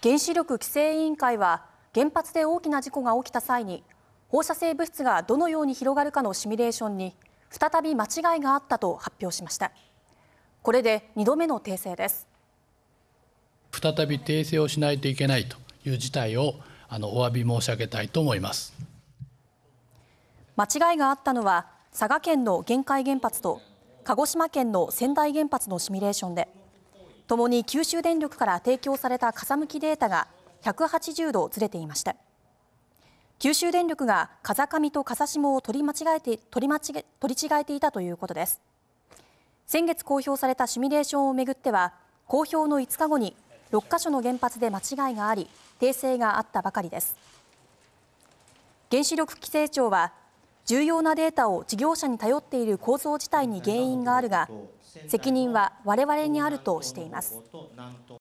原子力規制委員会は原発で大きな事故が起きた際に放射性物質がどのように広がるかのシミュレーションに再び間違いがあったと発表しましたこれで2度目の訂正です再び訂正をしないといけないという事態をあのお詫び申し上げたいと思います間違いがあったのは佐賀県の玄海原発と鹿児島県の仙台原発のシミュレーションでともに九州電力から提供された風向きデータが180度ずれていました九州電力が風上と風下を取り間違えて取り間違え取り違えていたということです先月公表されたシミュレーションをめぐっては公表の5日後に6カ所の原発で間違いがあり訂正があったばかりです原子力規制庁は重要なデータを事業者に頼っている構造自体に原因があるが責任は我々にあるとしています。